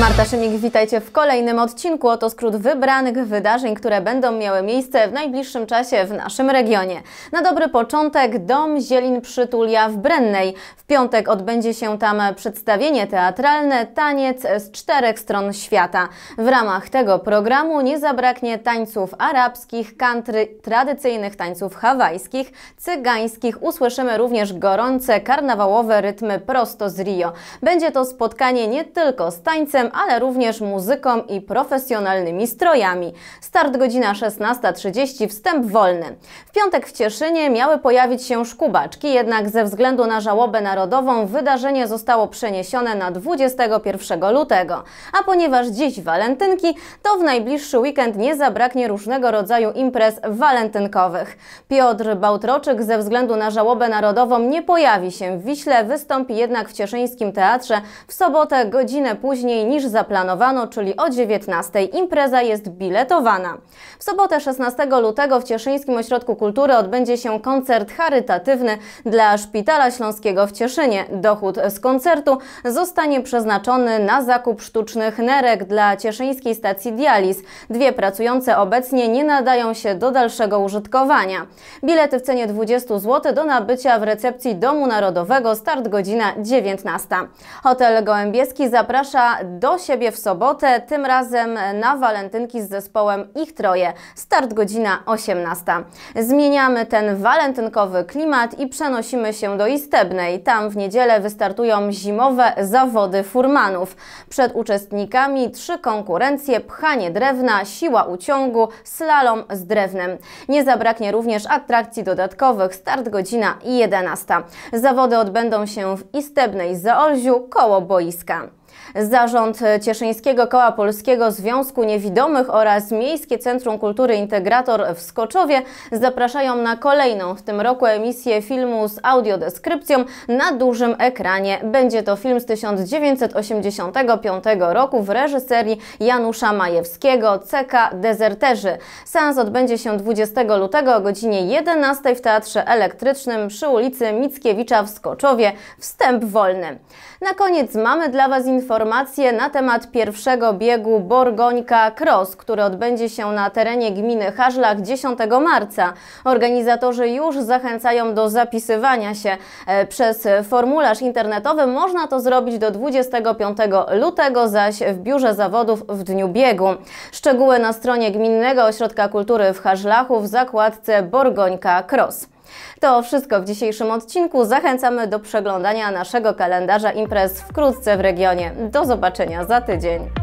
Marta Szymik, witajcie w kolejnym odcinku. Oto skrót wybranych wydarzeń, które będą miały miejsce w najbliższym czasie w naszym regionie. Na dobry początek Dom Zielin Przytulia w Brennej. W piątek odbędzie się tam przedstawienie teatralne Taniec z czterech stron świata. W ramach tego programu nie zabraknie tańców arabskich, country, tradycyjnych tańców hawajskich, cygańskich. Usłyszymy również gorące karnawałowe rytmy prosto z Rio. Będzie to spotkanie nie tylko z tańcem, ale również muzyką i profesjonalnymi strojami. Start godzina 16.30, wstęp wolny. W piątek w Cieszynie miały pojawić się szkubaczki, jednak ze względu na żałobę narodową wydarzenie zostało przeniesione na 21 lutego. A ponieważ dziś walentynki, to w najbliższy weekend nie zabraknie różnego rodzaju imprez walentynkowych. Piotr Bałtroczyk ze względu na żałobę narodową nie pojawi się w Wiśle, wystąpi jednak w Cieszyńskim Teatrze w sobotę godzinę później niż zaplanowano, czyli o 19. Impreza jest biletowana. W sobotę 16 lutego w Cieszyńskim Ośrodku Kultury odbędzie się koncert charytatywny dla Szpitala Śląskiego w Cieszynie. Dochód z koncertu zostanie przeznaczony na zakup sztucznych nerek dla cieszyńskiej stacji dializ. Dwie pracujące obecnie nie nadają się do dalszego użytkowania. Bilety w cenie 20 zł do nabycia w recepcji Domu Narodowego, start godzina 19. Hotel Gołębieski zaprasza do siebie w sobotę, tym razem na walentynki z zespołem Ich Troje. Start godzina 18. Zmieniamy ten walentynkowy klimat i przenosimy się do Istebnej. Tam w niedzielę wystartują zimowe zawody furmanów. Przed uczestnikami trzy konkurencje, pchanie drewna, siła uciągu, slalom z drewnem. Nie zabraknie również atrakcji dodatkowych, start godzina 11. Zawody odbędą się w Istebnej Zaolziu koło boiska. Zarząd Cieszyńskiego Koła Polskiego Związku Niewidomych oraz Miejskie Centrum Kultury Integrator w Skoczowie zapraszają na kolejną w tym roku emisję filmu z audiodeskrypcją na dużym ekranie. Będzie to film z 1985 roku w reżyserii Janusza Majewskiego, CK Dezerterzy. Seans odbędzie się 20 lutego o godzinie 11 w Teatrze Elektrycznym przy ulicy Mickiewicza w Skoczowie. Wstęp wolny. Na koniec mamy dla Was informację informacje na temat pierwszego biegu Borgońka Cross, który odbędzie się na terenie gminy Haszlach 10 marca. Organizatorzy już zachęcają do zapisywania się e, przez formularz internetowy. Można to zrobić do 25 lutego, zaś w biurze zawodów w dniu biegu. Szczegóły na stronie Gminnego Ośrodka Kultury w Haszlachu w zakładce Borgońka Cross. To wszystko w dzisiejszym odcinku. Zachęcamy do przeglądania naszego kalendarza imprez wkrótce w regionie. Do zobaczenia za tydzień.